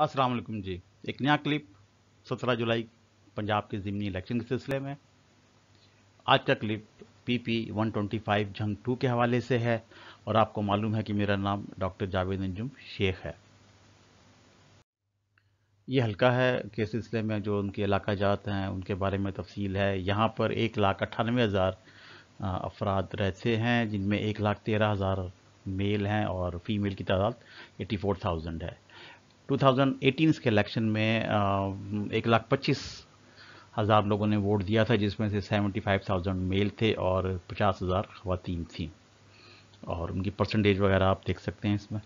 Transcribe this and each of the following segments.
अस्सलाम वालेकुम जी एक नया क्लिप 17 जुलाई पंजाब के ज़िमनी इलेक्शन के सिलसिले में आज का क्लिप पीपी 125 जंग टू के हवाले से है और आपको मालूम है कि मेरा नाम डॉक्टर जावेद अंजुम शेख है ये हल्का है के सिलसिले में जो उनके इलाका जात हैं उनके बारे में तफसील है यहाँ पर एक लाख अट्ठानवे हज़ार अफराद रहते हैं जिनमें एक लाख तेरह हज़ार मेल हैं और फीमेल की तादाद एटी फोर थाउजेंड है 2018 के इलेक्शन में एक लाख पच्चीस हज़ार लोगों ने वोट दिया था जिसमें से 75,000 मेल थे और 50,000 खातन थी और उनकी परसेंटेज वगैरह आप देख सकते हैं इसमें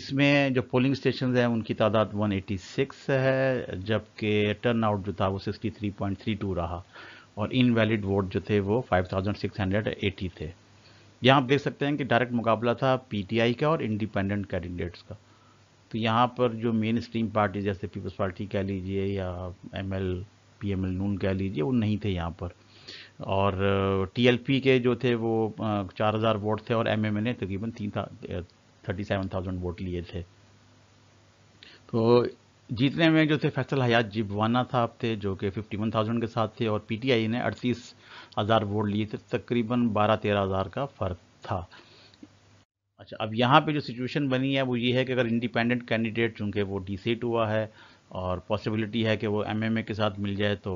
इसमें जो पोलिंग स्टेशन हैं उनकी तादाद 186 है जबकि टर्न आउट जो था वो 63.32 रहा और इनवैलिड वोट जो थे वो 5,680 थे यहाँ आप देख सकते हैं कि डायरेक्ट मुकाबला था पीटीआई का और इंडिपेंडेंट कैंडिडेट्स का तो यहाँ पर जो मेन स्ट्रीम पार्टी जैसे पीपल्स पार्टी कह लीजिए या M L P M L नून कह लीजिए वो नहीं थे यहाँ पर और टीएलपी uh, के जो थे वो uh, चार हज़ार वोट थे और एम एम ए ने तकरीबन तीन थर्टी सेवन थाउजेंड वोट लिए थे तो जीतने में जो थे फैसल हयात जिबवाना साहब थे जो कि फिफ्टी वन थाउजेंड के साथ थे और पीटीआई e ने अड़तीस हज़ार वोट लिए थे तकरीबन बारह तेरह हज़ार का फ़र्क था अच्छा अब यहाँ पे जो सिचुएशन बनी है वो ये है कि अगर इंडिपेंडेंट कैंडिडेट चूँकि वो डी सीट हुआ है और पॉसिबिलिटी है कि वो एमएमए के साथ मिल जाए तो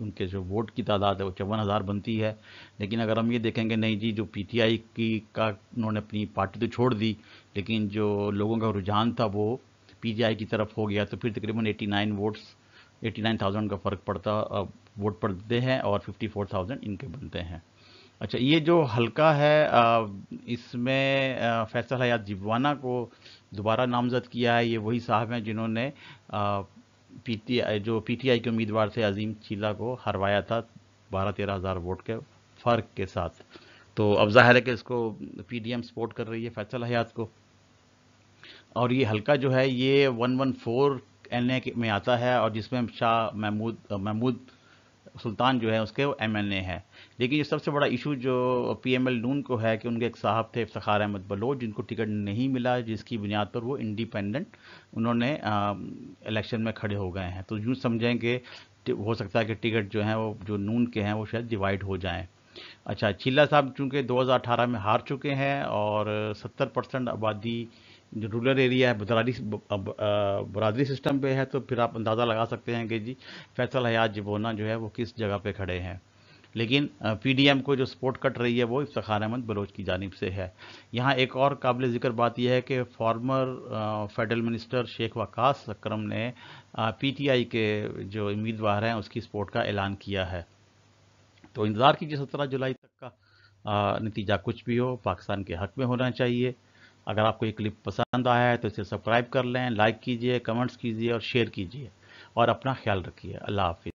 उनके जो वोट की तादाद है वो चौवन हज़ार बनती है लेकिन अगर हम ये देखेंगे नहीं जी जो पीटीआई की का उन्होंने अपनी पार्टी तो छोड़ दी लेकिन जो लोगों का रुझान था वो पीजीआई की तरफ हो गया तो फिर तकरीबन 89 वोट्स थाउज़ेंड का फ़र्क पड़ता वोट पड़ते हैं और थाउजेंड इनके बनते हैं अच्छा ये जो हल्का है इसमें फैसल हयात जिबवाना को दोबारा नामजद किया है ये वही साहब हैं जिन्होंने पीटीआई जो पीटीआई के उम्मीदवार थे अजीम चीला को हरवाया था बारह तेरह हज़ार वोट के फ़र्क के साथ तो अब जाहिर है कि इसको पीडीएम सपोर्ट कर रही है फैसल हयात को और ये हल्का जो है ये one one four N A में आता है और जिसमें शाह महमूद महमूद सुल्तान जो है उसके एम एल ए हैं लेकिन ये सबसे बड़ा इशू जो पी एम एल नून को है कि उनके एक साहब थे इफ्तार अहमद बलोच जिनको टिकट नहीं मिला जिसकी बुनियाद पर वो इंडिपेंडेंट उन्होंने इलेक्शन में खड़े हो गए हैं तो यूँ समझें कि हो सकता है कि टिकट जो है वो जो नून के हैं वो शायद डिवाइड हो जाएँ अच्छा चिल्ला साहब चूँकि 2018 में हार चुके हैं और 70 परसेंट आबादी जो रूरल एरिया है बरादरी बरादरी सिस्टम पे है तो फिर आप अंदाज़ा लगा सकते हैं कि जी फैसल हयात जबोना जो है वो किस जगह पे खड़े हैं लेकिन पीडीएम को जो सपोर्ट कट रही है वो इफ्तार अहमद बलोच की जानब से है यहाँ एक और काबिल ज़िक्र बात यह है कि former federal minister Sheikh Waqas Akram ने पीटीआई के जो उम्मीदवार हैं उसकी सपोर्ट का ऐलान किया है तो इंतज़ार कीजिए सत्रह जुलाई तक का नतीजा कुछ भी हो पाकिस्तान के हक में होना चाहिए अगर आपको ये क्लिप पसंद आया है तो इसे सब्सक्राइब कर लें लाइक कीजिए कमेंट्स कीजिए और शेयर कीजिए और अपना ख्याल रखिए अल्लाह हाफि